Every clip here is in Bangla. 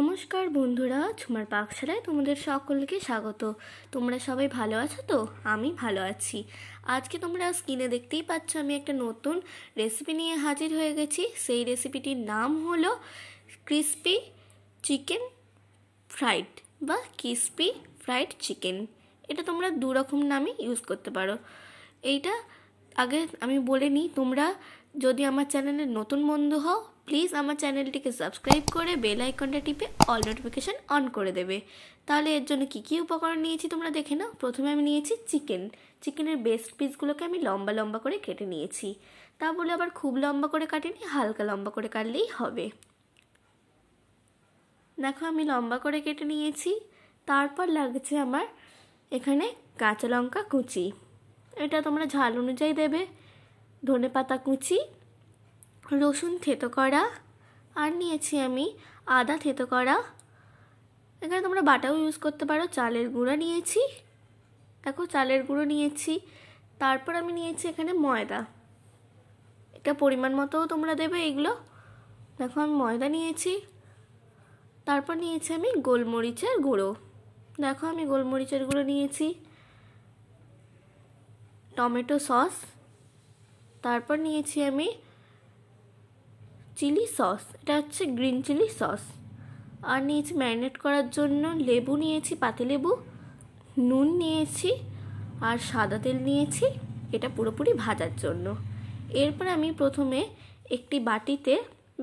নমস্কার বন্ধুরা ঝুমার পাকছাড়ায় তোমাদের সকলকে স্বাগত তোমরা সবাই ভালো আছো তো আমি ভালো আছি আজকে তোমরা স্ক্রিনে দেখতেই পাচ্ছ আমি একটা নতুন রেসিপি নিয়ে হাজির হয়ে গেছি সেই রেসিপিটির নাম হলো ক্রিসপি চিকেন ফ্রাইড বা ক্রিসপি ফ্রাইড চিকেন এটা তোমরা দু রকম নামে ইউজ করতে পারো এইটা আগে আমি বলে নিই তোমরা যদি আমার চ্যানেলে নতুন বন্ধু হও প্লিজ আমার চ্যানেলটিকে সাবস্ক্রাইব করে বেল আইকনটা টিপে অল নোটিফিকেশান অন করে দেবে তাহলে এর জন্য কী কী উপকরণ নিয়েছি তোমরা দেখে নাও প্রথমে আমি নিয়েছি চিকেন চিকেনের বেস্ট পিসগুলোকে আমি লম্বা লম্বা করে কেটে নিয়েছি তা বলে আবার খুব লম্বা করে কাটিনি হালকা লম্বা করে কাটলেই হবে দেখো আমি লম্বা করে কেটে নিয়েছি তারপর লাগছে আমার এখানে কাঁচা লঙ্কা কুচি এটা তোমরা ঝাল অনুযায়ী দেবে ধনে পাতা কুচি রসুন থেতো করা আর নিয়েছি আমি আদা থেতো করা এখানে তোমরা বাটাও ইউজ করতে পারো চালের গুঁড়া নিয়েছি দেখো চালের গুঁড়ো নিয়েছি তারপর আমি নিয়েছি এখানে ময়দা এটা পরিমাণ মতো তোমরা দেবে এগুলো দেখো আমি ময়দা নিয়েছি তারপর নিয়েছি আমি গোলমরিচের গুঁড়ো দেখো আমি গোলমরিচের গুঁড়ো নিয়েছি টমেটো সস তারপর নিয়েছি আমি চিলি সস এটা হচ্ছে গ্রিন চিলি সস আর নিয়েছি ম্যারিনেট করার জন্য লেবু নিয়েছি পাতিলেবু নুন নিয়েছি আর সাদা তেল নিয়েছি এটা পুরোপুরি ভাজার জন্য এরপর আমি প্রথমে একটি বাটিতে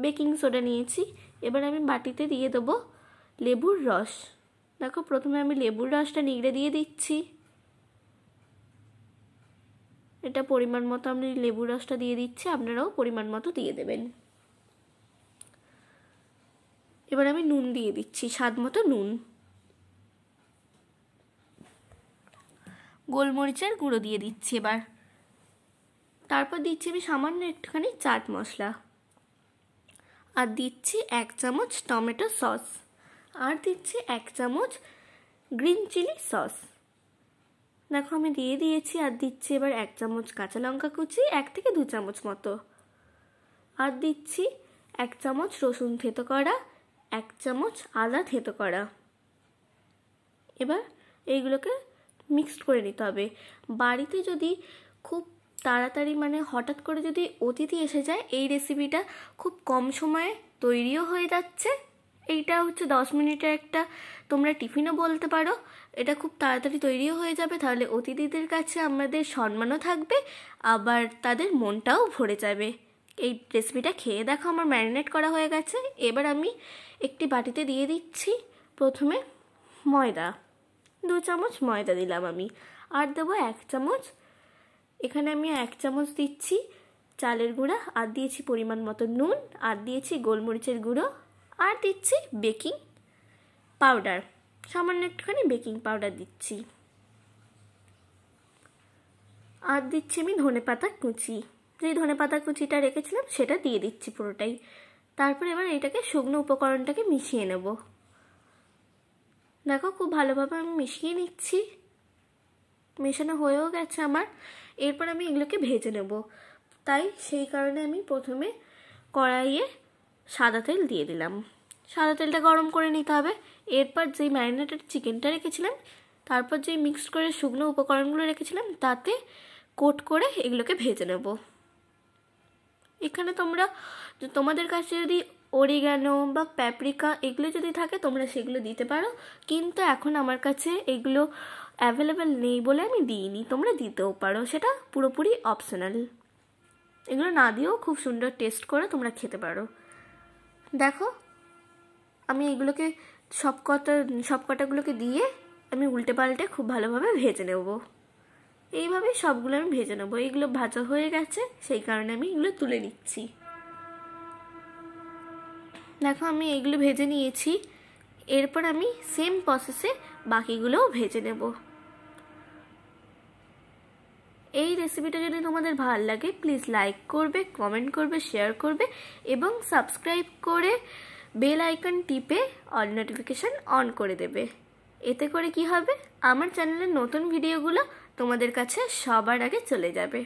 বেকিং সোডা নিয়েছি এবার আমি বাটিতে দিয়ে দেবো লেবুর রস দেখো প্রথমে আমি লেবুর রসটা নিগড়ে দিয়ে দিচ্ছি এটা পরিমাণ মতো আমি লেবুর রসটা দিয়ে দিচ্ছি আপনারাও পরিমাণ মতো দিয়ে দেবেন এবার আমি নুন দিয়ে দিচ্ছি স্বাদ মতো নুন গোলমরিচের গুঁড়ো দিয়ে দিচ্ছি এবার তারপর দিচ্ছি আমি সামান্য একটুখানি চাট মশলা আর দিচ্ছি এক চামচ টমেটো সস আর দিচ্ছি এক চামচ গ্রিন চিলি সস দেখো আমি দিয়ে দিয়েছি আর দিচ্ছি এবার এক চামচ কাঁচা লঙ্কা কুচি এক থেকে দু চামচ মতো আর দিচ্ছি এক চামচ রসুন থেতো করা এক চামচ আদা থেতো করা এবার এইগুলোকে মিক্সড করে নিতে হবে বাড়িতে যদি খুব তাড়াতাড়ি মানে হঠাৎ করে যদি অতিথি এসে যায় এই রেসিপিটা খুব কম সময়ে তৈরিও হয়ে যাচ্ছে এইটা হচ্ছে দশ মিনিটের একটা তোমরা টিফিনও বলতে পারো এটা খুব তাড়াতাড়ি তৈরিও হয়ে যাবে তাহলে অতিথিদের কাছে আমাদের সম্মানও থাকবে আবার তাদের মনটাও ভরে যাবে এই রেসিপিটা খেয়ে দেখো আমার ম্যারিনেট করা হয়ে গেছে এবার আমি একটি বাটিতে দিয়ে দিচ্ছি প্রথমে ময়দা দু চামচ ময়দা দিলাম আমি আর দেবো এক চামচ এখানে আমি এক চামচ দিচ্ছি চালের গুঁড়া আর দিয়েছি পরিমাণ মতো নুন আর দিয়েছি গোলমরিচের গুঁড়ো আর দিচ্ছি বেকিং পাউডার সামান্য একটুখানি বেকিং পাউডার দিচ্ছি আর দিচ্ছি আমি ধনে পাতা কুচি যে ধনে পাতা কুচিটা রেখেছিলাম সেটা দিয়ে দিচ্ছি পুরোটাই তারপর এবার এটাকে শুকনো উপকরণটাকে মিশিয়ে নেব দেখো খুব ভালোভাবে আমি মিশিয়ে নিচ্ছি মেশানো হয়েও গেছে আমার এরপর আমি এগুলোকে ভেজে নেব তাই সেই কারণে আমি প্রথমে কড়াইয়ে সাদা তেল দিয়ে দিলাম সাদা তেলটা গরম করে নিতে হবে এরপর যেই ম্যারিনেটেড চিকেনটা রেখেছিলাম তারপর যেই মিক্সড করে শুকনো উপকরণগুলো রেখেছিলাম তাতে কোট করে এগুলোকে ভেজে নেবো এখানে তোমরা তোমাদের কাছে যদি অরিগ্যানো বা প্যাপরিকা এগুলো যদি থাকে তোমরা সেগুলো দিতে পারো কিন্তু এখন আমার কাছে এগুলো অ্যাভেলেবেল নেই বলে আমি দিইনি তোমরা দিতেও পারো সেটা পুরোপুরি অপশনাল এগুলো না দিয়েও খুব সুন্দর টেস্ট করে তোমরা খেতে পারো দেখো আমি এগুলোকে সব কটা সব কটাগুলোকে দিয়ে আমি উল্টে পাল্টে খুব ভালোভাবে ভেজে নেবো এইভাবে সবগুলো আমি ভেজে নেবো এইগুলো ভাজা হয়ে গেছে সেই কারণে আমি এগুলো তুলে নিচ্ছি দেখো আমি এগুলো ভেজে নিয়েছি এরপর আমি সেম প্রসেসে বাকিগুলোও ভেজে নেব এই রেসিপিটা যদি তোমাদের ভাল লাগে প্লিজ লাইক করবে কমেন্ট করবে শেয়ার করবে এবং সাবস্ক্রাইব করে বেল আইকন টিপে অল নোটিফিকেশান অন করে দেবে এতে করে কি হবে আমার চ্যানেলের নতুন ভিডিওগুলো তোমাদের কাছে সবার আগে চলে যাবে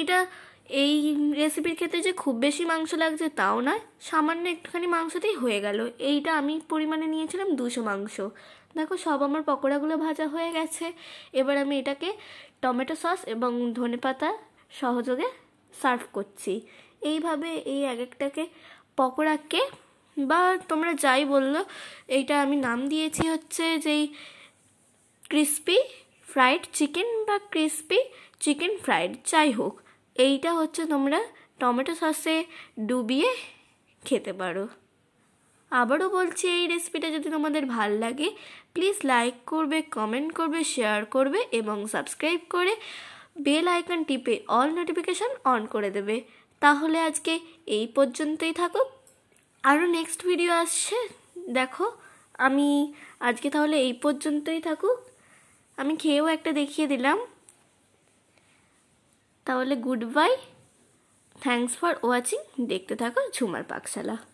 এটা এই রেসিপির ক্ষেত্রে যে খুব বেশি মাংস লাগছে তাও নয় সামান্য একটুখানি মাংসতেই হয়ে গেল এইটা আমি পরিমাণে নিয়েছিলাম দুশো মাংস দেখো সব আমার পকোড়াগুলো ভাজা হয়ে গেছে এবার আমি এটাকে টমেটো সস এবং ধনে পাতা সহযোগে সার্ভ করছি এইভাবে এই এক একটাকে পকোড়াকে বা তোমরা যাই বললো এইটা আমি নাম দিয়েছি হচ্ছে যেই ক্রিসপি ফ্রাইড চিকেন বা ক্রিসপি চিকেন ফ্রাইড যাই হোক এইটা হচ্ছে তোমরা টমেটো সসে ডুবিয়ে খেতে পারো আবারও বলছি এই রেসিপিটা যদি তোমাদের ভাল লাগে প্লিজ লাইক করবে কমেন্ট করবে শেয়ার করবে এবং সাবস্ক্রাইব করে বেল আইকন টিপে অল নোটিফিকেশান অন করে দেবে তাহলে আজকে এই পর্যন্তই থাকুক আরও নেক্সট ভিডিও আসছে দেখো আমি আজকে তাহলে এই পর্যন্তই থাকুক আমি খেয়েও একটা দেখিয়ে দিলাম তাহলে good bye thanks for watching দেখতে থাকো ঝুমার পাকশালা